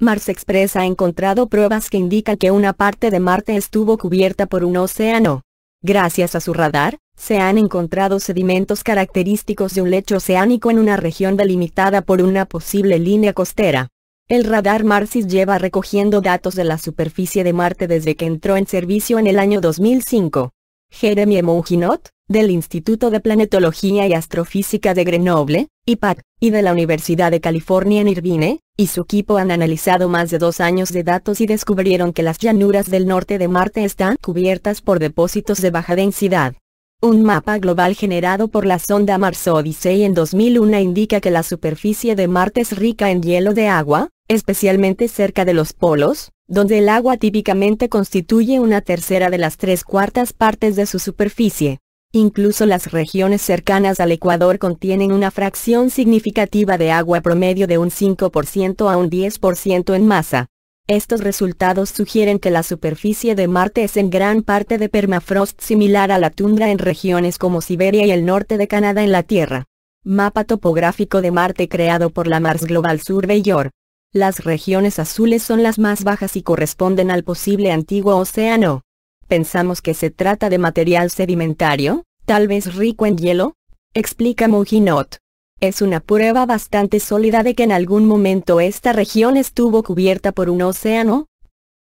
Mars Express ha encontrado pruebas que indican que una parte de Marte estuvo cubierta por un océano. Gracias a su radar, se han encontrado sedimentos característicos de un lecho oceánico en una región delimitada por una posible línea costera. El radar Marsis lleva recogiendo datos de la superficie de Marte desde que entró en servicio en el año 2005. Jeremy Mouginot, del Instituto de Planetología y Astrofísica de Grenoble, IPAC, y de la Universidad de California en Irvine, y su equipo han analizado más de dos años de datos y descubrieron que las llanuras del norte de Marte están cubiertas por depósitos de baja densidad. Un mapa global generado por la sonda Mars Odyssey en 2001 indica que la superficie de Marte es rica en hielo de agua, especialmente cerca de los polos, donde el agua típicamente constituye una tercera de las tres cuartas partes de su superficie. Incluso las regiones cercanas al Ecuador contienen una fracción significativa de agua promedio de un 5% a un 10% en masa. Estos resultados sugieren que la superficie de Marte es en gran parte de permafrost similar a la tundra en regiones como Siberia y el norte de Canadá en la Tierra. Mapa topográfico de Marte creado por la Mars Global Surveyor. Las regiones azules son las más bajas y corresponden al posible antiguo océano pensamos que se trata de material sedimentario, tal vez rico en hielo? Explica Mujinot. Es una prueba bastante sólida de que en algún momento esta región estuvo cubierta por un océano.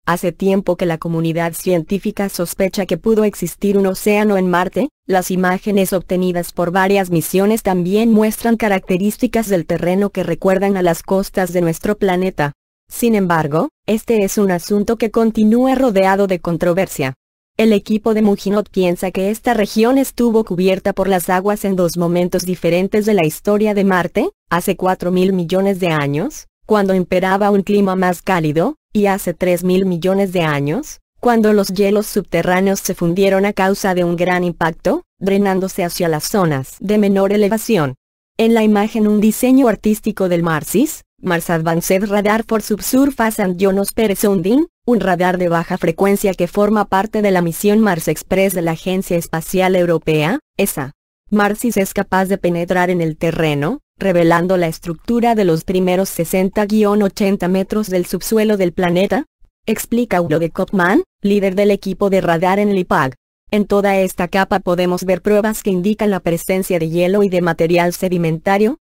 Hace tiempo que la comunidad científica sospecha que pudo existir un océano en Marte, las imágenes obtenidas por varias misiones también muestran características del terreno que recuerdan a las costas de nuestro planeta. Sin embargo, este es un asunto que continúa rodeado de controversia. El equipo de Mujinot piensa que esta región estuvo cubierta por las aguas en dos momentos diferentes de la historia de Marte, hace 4.000 millones de años, cuando imperaba un clima más cálido, y hace 3.000 millones de años, cuando los hielos subterráneos se fundieron a causa de un gran impacto, drenándose hacia las zonas de menor elevación. En la imagen un diseño artístico del Marsis, Mars Advanced Radar for Subsurface and Ionosphere Sounding, un radar de baja frecuencia que forma parte de la misión Mars Express de la Agencia Espacial Europea, ESA. Marsis es capaz de penetrar en el terreno, revelando la estructura de los primeros 60-80 metros del subsuelo del planeta, explica Ulo de Kopman, líder del equipo de radar en el IPAG. En toda esta capa podemos ver pruebas que indican la presencia de hielo y de material sedimentario,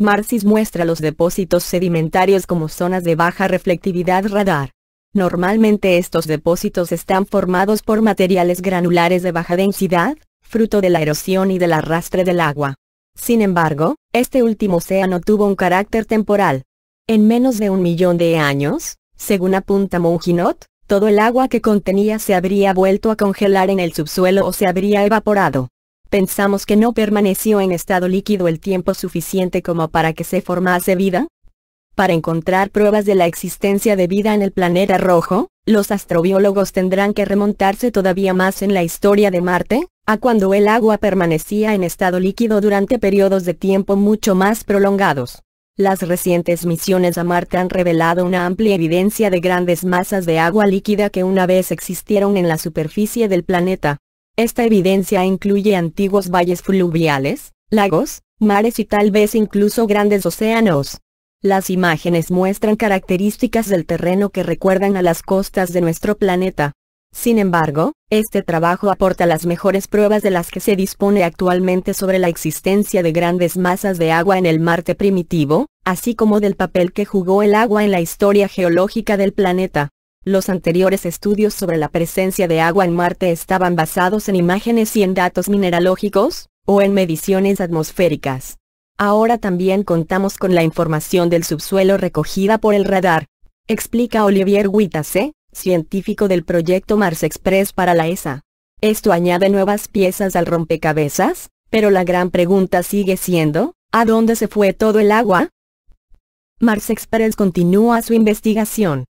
MARSIS muestra los depósitos sedimentarios como zonas de baja reflectividad radar. Normalmente estos depósitos están formados por materiales granulares de baja densidad, fruto de la erosión y del arrastre del agua. Sin embargo, este último océano tuvo un carácter temporal. En menos de un millón de años, según apunta Mouginot, todo el agua que contenía se habría vuelto a congelar en el subsuelo o se habría evaporado pensamos que no permaneció en estado líquido el tiempo suficiente como para que se formase vida? Para encontrar pruebas de la existencia de vida en el planeta rojo, los astrobiólogos tendrán que remontarse todavía más en la historia de Marte, a cuando el agua permanecía en estado líquido durante periodos de tiempo mucho más prolongados. Las recientes misiones a Marte han revelado una amplia evidencia de grandes masas de agua líquida que una vez existieron en la superficie del planeta. Esta evidencia incluye antiguos valles fluviales, lagos, mares y tal vez incluso grandes océanos. Las imágenes muestran características del terreno que recuerdan a las costas de nuestro planeta. Sin embargo, este trabajo aporta las mejores pruebas de las que se dispone actualmente sobre la existencia de grandes masas de agua en el Marte primitivo, así como del papel que jugó el agua en la historia geológica del planeta. Los anteriores estudios sobre la presencia de agua en Marte estaban basados en imágenes y en datos mineralógicos, o en mediciones atmosféricas. Ahora también contamos con la información del subsuelo recogida por el radar, explica Olivier Huitase, científico del proyecto Mars Express para la ESA. Esto añade nuevas piezas al rompecabezas, pero la gran pregunta sigue siendo, ¿a dónde se fue todo el agua? Mars Express continúa su investigación,